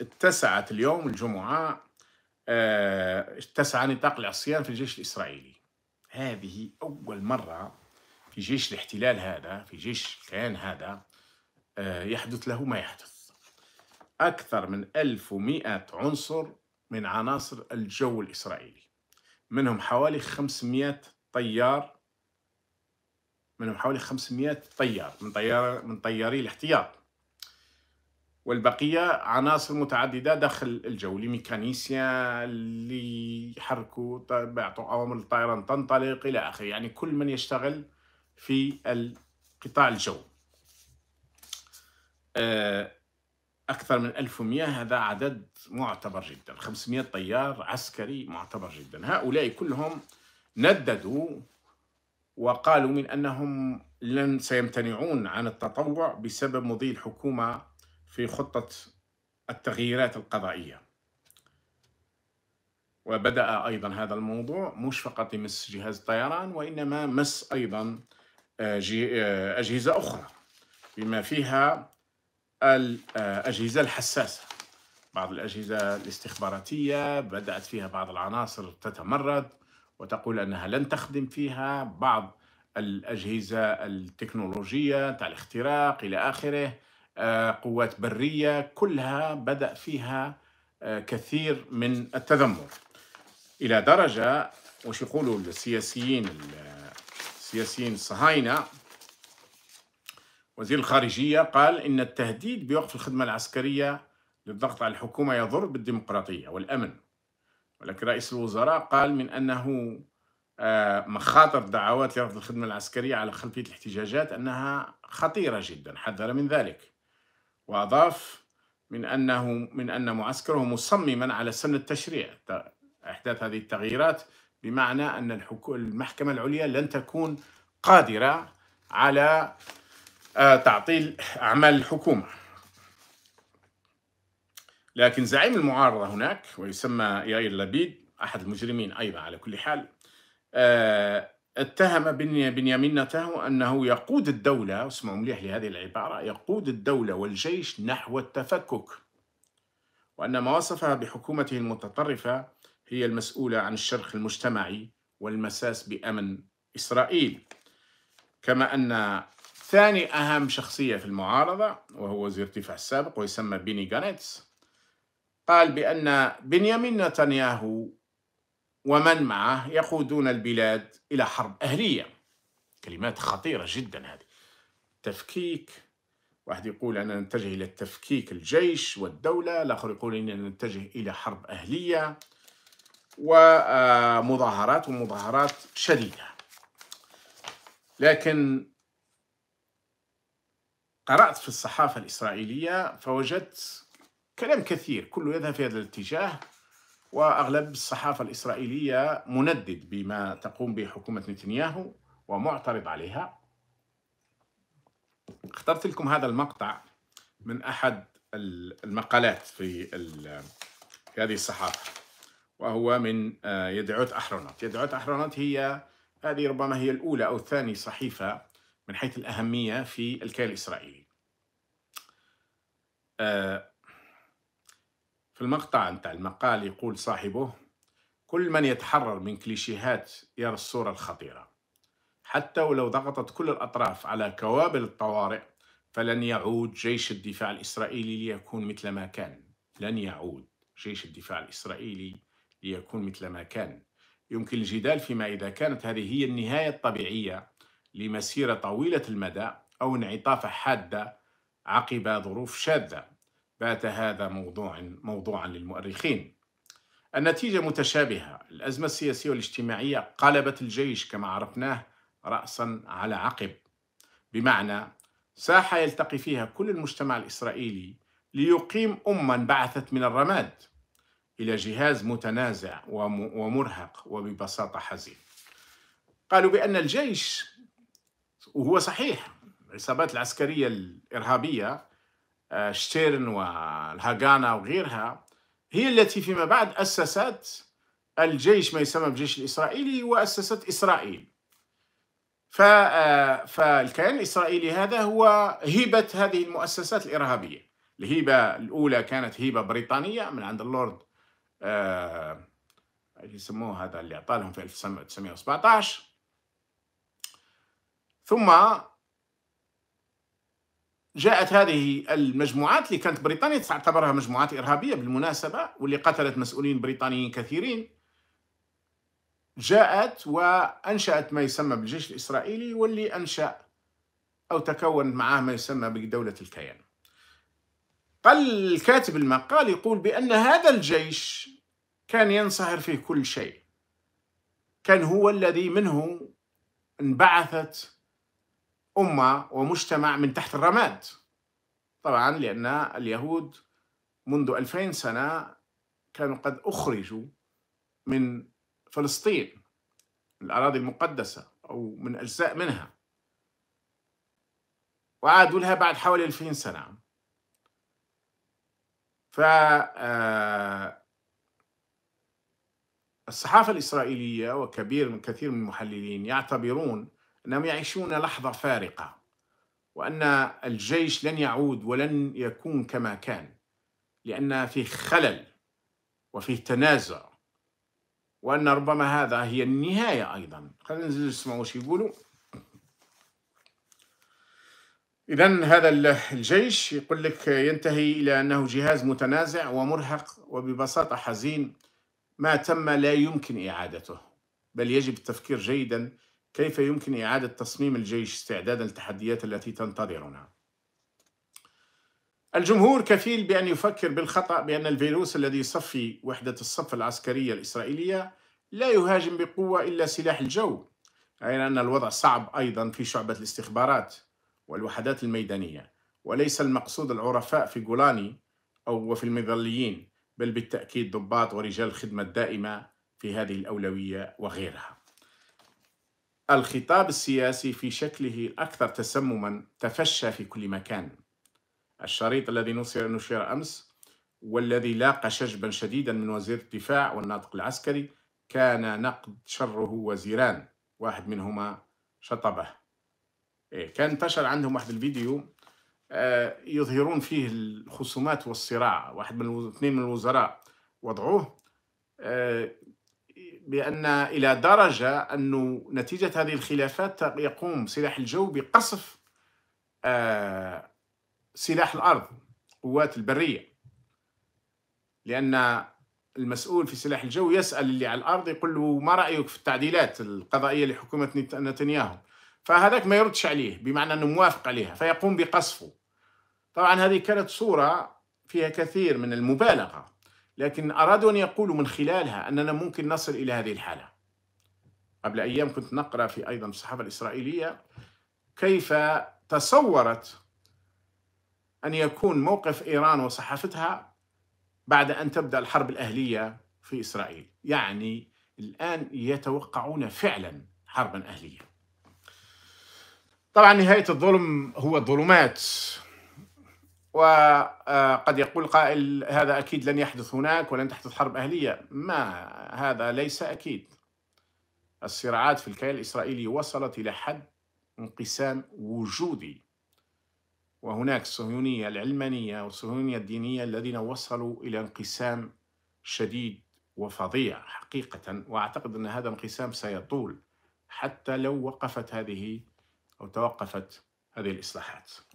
اتسعت اليوم الجمعة آه، اتسع نطاق العصيان في الجيش الإسرائيلي هذه أول مرة في جيش الاحتلال هذا في جيش الكيان هذا آه، يحدث له ما يحدث أكثر من 1100 عنصر من عناصر الجو الإسرائيلي منهم حوالي 500 طيار منهم حوالي 500 طيار من طيار من طياري الاحتياط والبقية عناصر متعددة داخل الجو اللي ميكانيسيا اللي يحركوا بيعطوا طيب، أوامر الطيران تنطلق إلى آخره يعني كل من يشتغل في القطاع الجو آه، أكثر من 1100 هذا عدد معتبر جدا 500 طيار عسكري معتبر جدا هؤلاء كلهم نددوا وقالوا من أنهم لن سيمتنعون عن التطوع بسبب مضي الحكومة في خطة التغييرات القضائية وبدأ أيضا هذا الموضوع مش فقط يمس جهاز الطيران وإنما مس أيضا آه، آه، أجهزة أخرى بما فيها الأجهزة الحساسة بعض الأجهزة الاستخباراتية بدأت فيها بعض العناصر تتمرد وتقول أنها لن تخدم فيها بعض الأجهزة التكنولوجية تاع الاختراق إلى آخره آه، قوات برية كلها بدأ فيها آه، كثير من التذمر إلى درجة وش يقولوا السياسيين السياسيين الصهاينة وزير الخارجية قال إن التهديد بوقف الخدمة العسكرية للضغط على الحكومة يضر بالديمقراطية والأمن ولكن رئيس الوزراء قال من أنه آه، مخاطر دعوات لرفض الخدمة العسكرية على خلفية الاحتجاجات أنها خطيرة جدا حذر من ذلك وأضاف من أنه من أن معسكره مصمما على سن التشريع إحداث هذه التغييرات بمعنى أن المحكمة العليا لن تكون قادرة على آه، تعطيل أعمال الحكومة لكن زعيم المعارضة هناك ويسمى يائر لبيد أحد المجرمين أيضا على كل حال آه، اتهم بنيامين نتنياهو أنه يقود الدولة اسمعوا مليح لهذه العبارة يقود الدولة والجيش نحو التفكك وأن ما وصفها بحكومته المتطرفة هي المسؤولة عن الشرخ المجتمعي والمساس بأمن إسرائيل كما أن ثاني أهم شخصية في المعارضة وهو وزير الدفاع السابق ويسمى بيني جانيتس قال بأن بنيامين نتنياهو ومن معه يقودون البلاد إلى حرب أهلية كلمات خطيرة جدا هذه تفكيك واحد يقول أننا نتجه إلى التفكيك الجيش والدولة الآخر يقول أننا نتجه إلى حرب أهلية ومظاهرات آه، ومظاهرات شديدة لكن قرأت في الصحافة الإسرائيلية فوجدت كلام كثير كله يذهب في هذا الاتجاه واغلب الصحافه الاسرائيليه مندد بما تقوم به حكومه نتنياهو ومعترض عليها اخترت لكم هذا المقطع من احد المقالات في هذه الصحافه وهو من آه، يدعوت احرونات يدعوت احرونات هي هذه ربما هي الاولى او الثاني صحيفه من حيث الاهميه في الكيان الاسرائيلي آه، في المقطع نتاع المقال يقول صاحبه كل من يتحرر من كليشيهات يرى الصورة الخطيرة حتى ولو ضغطت كل الأطراف على كوابل الطوارئ فلن يعود جيش الدفاع الإسرائيلي ليكون مثل ما كان لن يعود جيش الدفاع الإسرائيلي ليكون مثل ما كان يمكن الجدال فيما إذا كانت هذه هي النهاية الطبيعية لمسيرة طويلة المدى أو انعطافة حادة عقب ظروف شاذة بات هذا موضوع موضوعا للمؤرخين النتيجة متشابهة الأزمة السياسية والاجتماعية قلبت الجيش كما عرفناه رأسا على عقب بمعنى ساحة يلتقي فيها كل المجتمع الإسرائيلي ليقيم أما انبعثت من الرماد إلى جهاز متنازع ومرهق وببساطة حزين قالوا بأن الجيش وهو صحيح العصابات العسكرية الإرهابية آه، شتيرن والهاغانا وغيرها هي التي فيما بعد أسست الجيش ما يسمى بالجيش الإسرائيلي وأسست إسرائيل آه، فالكيان الإسرائيلي هذا هو هبة هذه المؤسسات الإرهابية الهبة الأولى كانت هبة بريطانية من عند اللورد آه يسموه هذا اللي أعطى لهم في 1917 ثم جاءت هذه المجموعات اللي كانت بريطانيا تعتبرها مجموعات إرهابية بالمناسبة واللي قتلت مسؤولين بريطانيين كثيرين جاءت وأنشأت ما يسمى بالجيش الإسرائيلي واللي أنشأ أو تكون معاه ما يسمى بدولة الكيان قال الكاتب المقال يقول بأن هذا الجيش كان ينصهر في كل شيء كان هو الذي منه انبعثت أمة ومجتمع من تحت الرماد طبعا لأن اليهود منذ ألفين سنة كانوا قد أخرجوا من فلسطين من الأراضي المقدسة أو من أجزاء منها وعادوا لها بعد حوالي 2000 سنة ف آه، الصحافة الإسرائيلية وكبير من كثير من المحللين يعتبرون أنهم يعيشون لحظة فارقة وأن الجيش لن يعود ولن يكون كما كان لأن في خلل وفي تنازع وأن ربما هذا هي النهاية أيضا خلينا ننزل نسمعوا وش يقولوا إذا هذا الجيش يقول لك ينتهي إلى أنه جهاز متنازع ومرهق وببساطة حزين ما تم لا يمكن إعادته بل يجب التفكير جيدا كيف يمكن إعادة تصميم الجيش استعدادا للتحديات التي تنتظرنا؟ الجمهور كفيل بأن يفكر بالخطأ بأن الفيروس الذي يصفي وحدة الصف العسكرية الإسرائيلية لا يهاجم بقوة إلا سلاح الجو غير أن الوضع صعب أيضا في شعبة الاستخبارات والوحدات الميدانية وليس المقصود العرفاء في جولاني أو وفي المظليين بل بالتأكيد ضباط ورجال الخدمة الدائمة في هذه الأولوية وغيرها الخطاب السياسي في شكله الأكثر تسمما تفشى في كل مكان الشريط الذي نشر, نشر أمس والذي لاقى شجبا شديدا من وزير الدفاع والناطق العسكري كان نقد شره وزيران واحد منهما شطبه إيه، كان انتشر عندهم واحد الفيديو آه، يظهرون فيه الخصومات والصراع واحد من اثنين من الوزراء وضعوه آه، بأن إلى درجة أن نتيجة هذه الخلافات يقوم سلاح الجو بقصف آه، سلاح الأرض قوات البرية لأن المسؤول في سلاح الجو يسأل اللي على الأرض يقول له ما رأيك في التعديلات القضائية لحكومة نتنياهو فهذاك ما يردش عليه بمعنى أنه موافق عليها فيقوم بقصفه طبعا هذه كانت صورة فيها كثير من المبالغة لكن أرادوا أن يقولوا من خلالها أننا ممكن نصل إلى هذه الحالة قبل أيام كنت نقرأ في أيضا الصحافة الإسرائيلية كيف تصورت أن يكون موقف إيران وصحافتها بعد أن تبدأ الحرب الأهلية في إسرائيل يعني الآن يتوقعون فعلا حربا أهلية طبعا نهاية الظلم هو الظلمات وقد يقول قائل هذا أكيد لن يحدث هناك ولن تحدث حرب أهلية ما هذا ليس أكيد الصراعات في الكيان الإسرائيلي وصلت إلى حد انقسام وجودي وهناك الصهيونية العلمانية والصهيونية الدينية الذين وصلوا إلى انقسام شديد وفظيع حقيقة وأعتقد أن هذا الانقسام سيطول حتى لو وقفت هذه أو توقفت هذه الإصلاحات